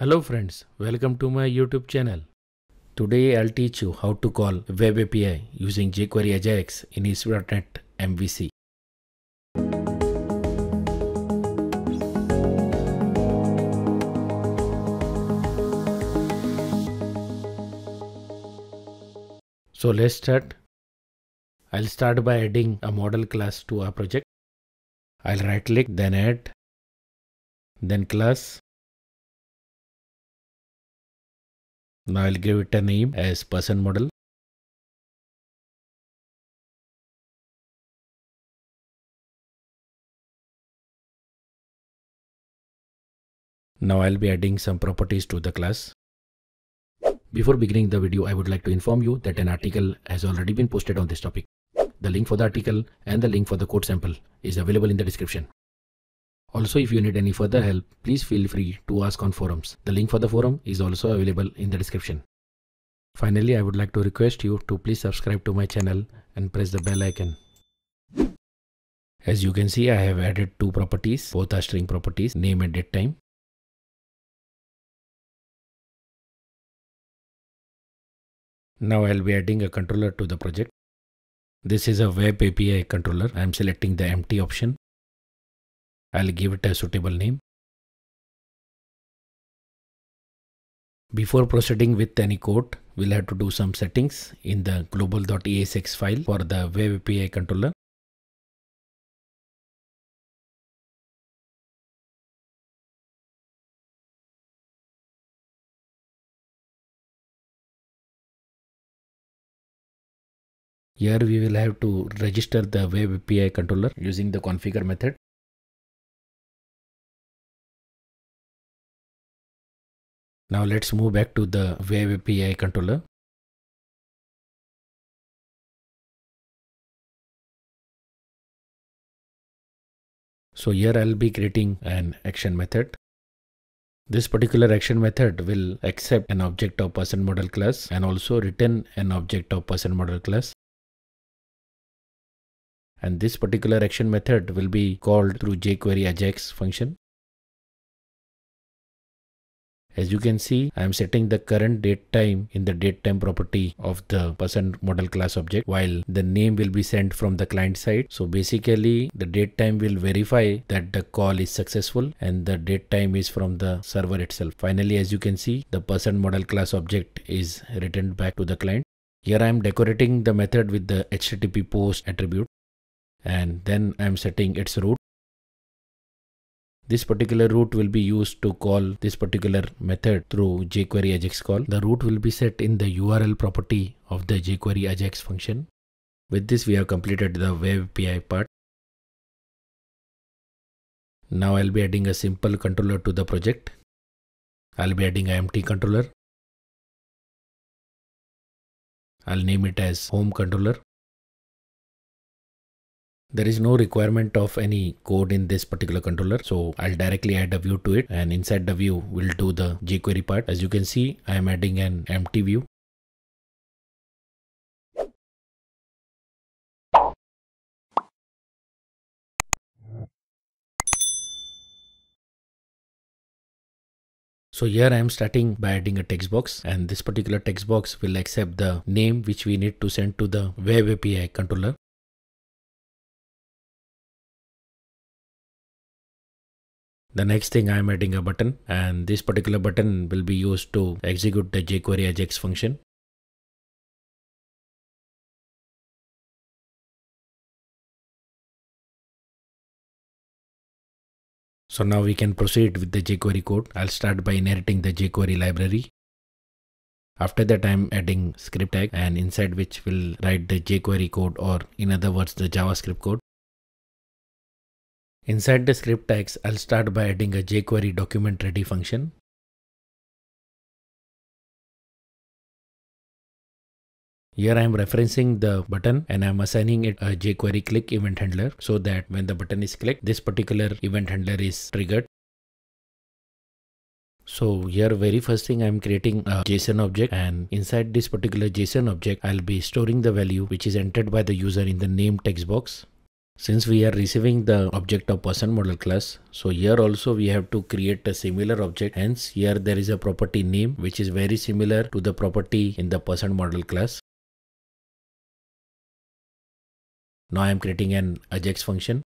Hello friends, welcome to my YouTube channel. Today I'll teach you how to call Web API using jQuery Ajax in ASP.NET MVC. So let's start. I'll start by adding a model class to our project. I'll right click then add then class Now I'll give it a name as person model. Now I'll be adding some properties to the class. Before beginning the video, I would like to inform you that an article has already been posted on this topic. The link for the article and the link for the code sample is available in the description. Also, if you need any further help, please feel free to ask on forums. The link for the forum is also available in the description. Finally, I would like to request you to please subscribe to my channel and press the bell icon. As you can see, I have added two properties, both are string properties, name and date time. Now I'll be adding a controller to the project. This is a web API controller. I'm selecting the empty option. I'll give it a suitable name. Before proceeding with any code, we'll have to do some settings in the global.asx file for the Web API controller. Here we will have to register the Web API controller using the configure method. Now let's move back to the Wave API controller. So here I'll be creating an action method. This particular action method will accept an object of person model class and also return an object of person model class. And this particular action method will be called through jQuery Ajax function. As you can see, I am setting the current date time in the date time property of the person model class object while the name will be sent from the client side. So basically the date time will verify that the call is successful and the date time is from the server itself. Finally, as you can see, the person model class object is returned back to the client. Here I am decorating the method with the HTTP post attribute and then I am setting its route. This particular route will be used to call this particular method through jQuery AJAX call. The route will be set in the URL property of the jQuery AJAX function. With this, we have completed the web API part. Now I'll be adding a simple controller to the project. I'll be adding an empty controller. I'll name it as home controller. There is no requirement of any code in this particular controller. So I'll directly add a view to it and inside the view we'll do the jQuery part. As you can see, I am adding an empty view. So here I am starting by adding a text box and this particular text box will accept the name which we need to send to the web API controller. The next thing I'm adding a button and this particular button will be used to execute the jQuery AJAX function. So now we can proceed with the jQuery code. I'll start by inheriting the jQuery library. After that I'm adding script tag and inside which will write the jQuery code or in other words the JavaScript code. Inside the script tags, I'll start by adding a jQuery document ready function. Here I am referencing the button and I am assigning it a jQuery click event handler so that when the button is clicked, this particular event handler is triggered. So here very first thing I'm creating a JSON object and inside this particular JSON object, I'll be storing the value which is entered by the user in the name text box. Since we are receiving the object of person model class, so here also we have to create a similar object. Hence here there is a property name which is very similar to the property in the person model class. Now I am creating an AJAX function.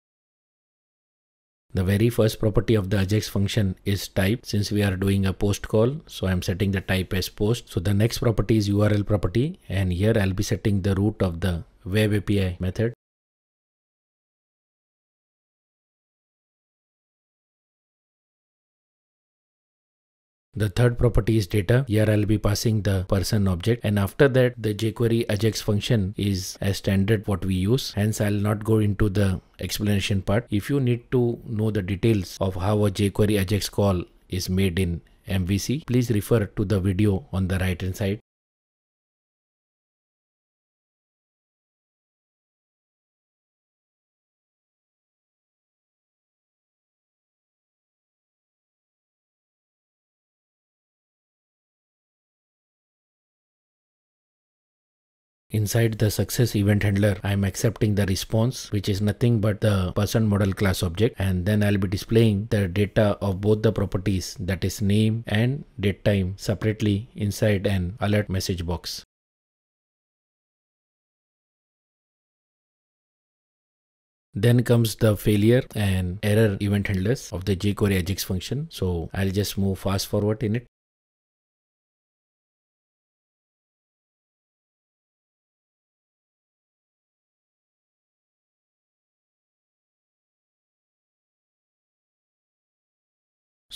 The very first property of the AJAX function is type. Since we are doing a post call, so I'm setting the type as post. So the next property is URL property and here I'll be setting the root of the web API method. The third property is data. Here I'll be passing the person object and after that the jQuery AJAX function is a standard what we use. Hence I'll not go into the explanation part. If you need to know the details of how a jQuery AJAX call is made in MVC, please refer to the video on the right hand side. Inside the success event handler, I am accepting the response, which is nothing but the person model class object. And then I'll be displaying the data of both the properties that is name and date time separately inside an alert message box. Then comes the failure and error event handlers of the jQuery AJAX function. So I'll just move fast forward in it.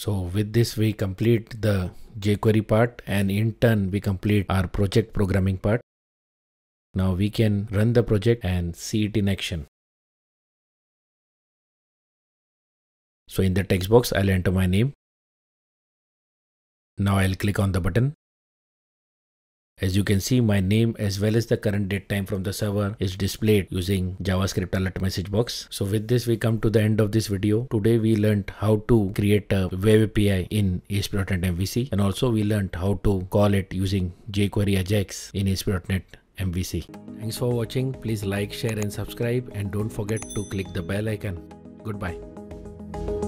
So with this we complete the jQuery part and in turn we complete our project programming part. Now we can run the project and see it in action. So in the text box I'll enter my name. Now I'll click on the button as you can see, my name as well as the current date time from the server is displayed using JavaScript alert message box. So with this, we come to the end of this video. Today we learned how to create a web API in ASP.NET MVC and also we learned how to call it using jQuery Ajax in ASP.NET MVC. Thanks for watching. Please like, share and subscribe and don't forget to click the bell icon. Goodbye.